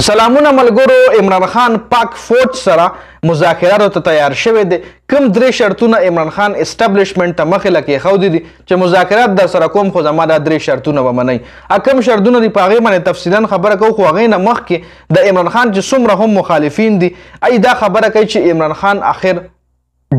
سلامونه ملګرو عمران خان پاک فوج سره مذاکراتو ته تیار شوی دی کوم درې شرطونه عمران خان اسټابلیشمنت ته مخې لکه خو دي چې مذاکرات در سره کوم خو زما دا درې شرطونه ومني اکم شرطونه دی پاغه باندې تفصیلا خبره کو خو غینه مخ کې د عمران خان چې څومره هم مخالفین دي ای دا خبره کوي چې عمران خان اخر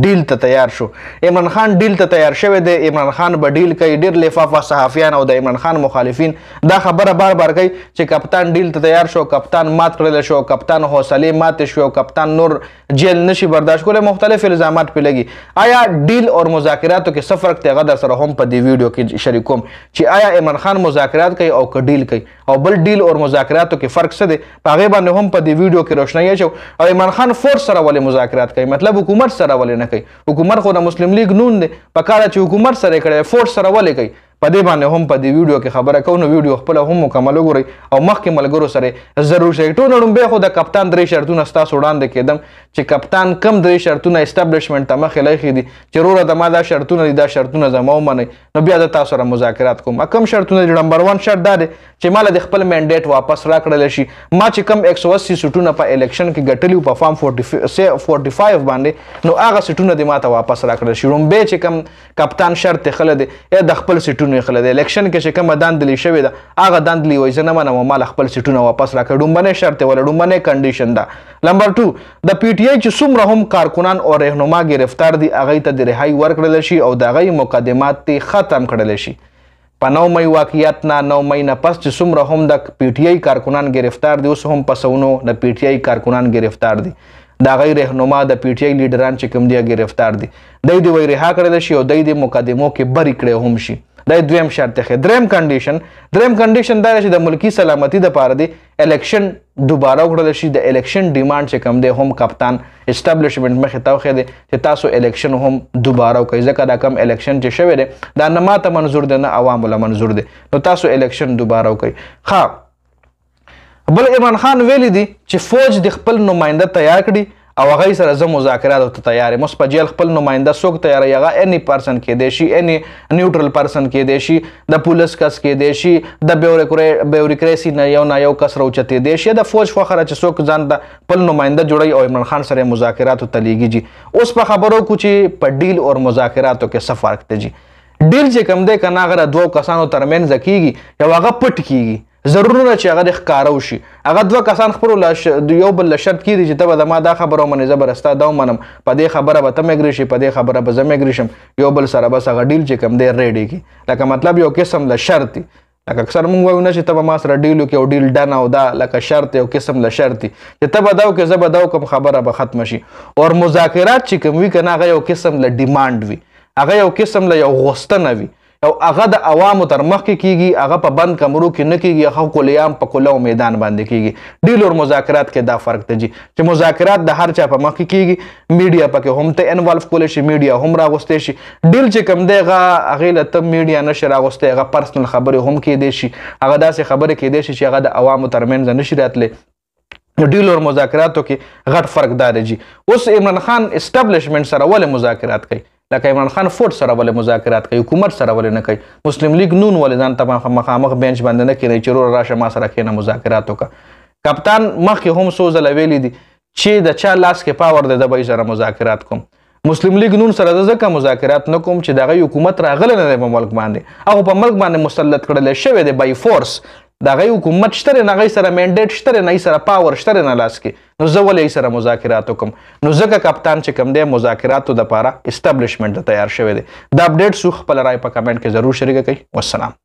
ډیل ته تیار شو عمران خان ډیل ته تیار شوی دی عمران خان به ډیل کوي ډیر لفافه صحافیان او د عمران خان مخالفین دا خبره بار بار کوي چې کپتان ډیل ته تیار شو کپتان مات کړل شو کپتان حوصله مات شو کپتان نور جیل نشي برداشت کولای مختلف الزامات پې لګي آیا ډیل او مذاکراتو کې څه فرق دی هغه در سره هم په دې ویډیو کې شریکوم چې آیا عمران خان مذاکرات کوي او که ډیل کوي او بل ډیل او مذاکراتو کې فرق څه دی په هغه باندې هم په دې ویډیو کې روشنایي شو او عمران خان فور سره ولې مذاکرات کوي مطلب حکومت سره ولې نه کوي حکومت خو د مسلم لیگ نون دی په کار چې حکومت سره کړي فورس سره ولې کوي په دې باندې هم په دې ویډیو کې خبره کوو نو ویډیو خپل هم مکمل وګورئ او مخکې ملګرو سره ضرور شریک ټول نړۍ به خو د کپتان درې شرطونه ستاسو وړاندې کېدم چې کپتان کم درې شرطونه اسټابلیشمنت ته مخې لایخي دي چې روره د ما دا شرطونه دي دا شرطونه زما ومني نو بیا د تاسو سره مذاکرات کوم کم شرطونه دي نمبر 1 شرط دا دی چې مال د خپل منډیټ واپس راکړل شي ما چې کم 180 سټونه په الیکشن کې ګټلی په فارم 45 باندې نو هغه سټونه دي ما ته واپس راکړل شي روم به چې کم کپتان شرط خلد د خپل سټونه خلد الیکشن کې چې کم داندلی شوی دا هغه داندلی وای زنه منه مال خپل سټونه واپس راکړم باندې شرط ولا ډومبنه کنډیشن ده نمبر 2 د پی ټ آی چې څومره هم کارکنان او رهنما گرفتار دي هغه ته د رهایی ورکړل شي او د هغه مقدمات ته ختم کړل شي په 9 مې واقعیت نه 9 مې نه پس چې څومره هم د پی ټ آی کارکنان گرفتار دي اوس هم پسونو د پی ټ آی کارکنان گرفتار دي دا غیر رهنما د پی ټ آی لیډران چې کوم دي گرفتار دي دای دی وای رها کړل شي او دای دی مقدمو کې بری کړي هم شي د دویم شرط ته دریم کنډیشن دریم کنډیشن دا چې د ملکی سلامتی د پاره دی الیکشن دوباره وکړل شي د الیکشن ډیماند چې کم دی هم کپتان اسټابلیشمنت مخې ته خو دی چې تاسو الیکشن هم دوباره وکړئ ځکه دا کم الیکشن چې شوی دی دا نه ماته منظور دی نه عوامو له منظور دی نو تاسو الیکشن دوباره وکړئ ښه بل عمران خان ویلی دی چې فوج د خپل نماینده تیار کړي او هغه سره زه مذاکرات ته تیار یم په جیل خپل نماینده څوک تیار یغه اني پرسن کې دی شي اني نیوټرل پرسن کې دی شي د پولیس کس کې دی شي د بیوروکراسي نه یو نه یو کس راوچته دی شي د فوج فخر چې څوک ځان د خپل نماینده جوړي او عمران خان سره مذاکرات ته لیږي اوس په خبرو کو چې په ډیل او مذاکراتو کې څه فرق دی ډیل چې کم دی کنه هغه دوه کسانو ترمن زکیږي یو هغه پټ کیږي ضروري نه چې هغه د ښکارو شي هغه دوه کسان خپل یو بل شرط کړي چې ته به ما دا خبره منې زبرستا دا منم په دې خبره به تم اګری شي په دې خبره به زم اګری شم یو بل سره بس هغه ډیل چې کم دی ریډي کی لکه مطلب یو قسم له شرط لکه اکثر مونږ وایو نه چې ته به ما سره ډیل وکړې او ډیل ډن او دا لکه شرط یو قسم له شرطي چې ته به دا وکړې زه به دا وکړم خبره به ختمه شي اور مذاکرات چې کوم وي که نه هغه یو قسم له ډیمانډ وي هغه یو قسم له یو غوښتنه وي او هغه د عوامو تر مخ کې کیږي هغه په بند کمرو کې نه کیږي هغه کلیام په کلو میدان باندې کیږي ډیل او مذاکرات کې دا فرق دی چې مذاکرات د هر چا په مخ کې کیږي میډیا پکې هم ته انوالو کول شي میډیا هم راغوستې شي ډیل چې کم دی هغه هغه له تم میډیا نشه راغوستې هغه پرسنل خبرې هم کې دی شي هغه داسې خبرې کې دی شي چې هغه د عوامو ترمنځ نشي راتلې ډیل او مذاکراتو کې غټ فرق دا دی اوس عمران خان اسټابلیشمنت سره ولې مذاکرات کوي لکه عمران خان فورډ سره ولې مذاکرات کوي حکومت سره ولې نه کوي مسلم لیگ نون ولې ځان ته مخامخ بنچ باندې نه کوي چې ورور راشه ما سره کینه مذاکرات وکړه کپتان مخکې هم څو ځله ویلي دي چې د چا لاس کې پاور دی د به سره مذاکرات کوم مسلم لیگ نون سره ځکه مذاکرات نه کوم چې دغه حکومت راغلی نه دی په ملک باندې هغه په ملک باندې مسلط کړلی شوی دی بای فورس دغه حکومت شته نه هغوی سره منډیټ شته نه سره پاور شته نه لاس کې نو زه ولې سره مذاکرات وکم نو ځکه کپتان چې کم دی مذاکراتو د لپاره استابلیشمنت تیار شوی دی دا اپډیټ سو خپل رائے په کمنټ کې ضرور شریک کړئ والسلام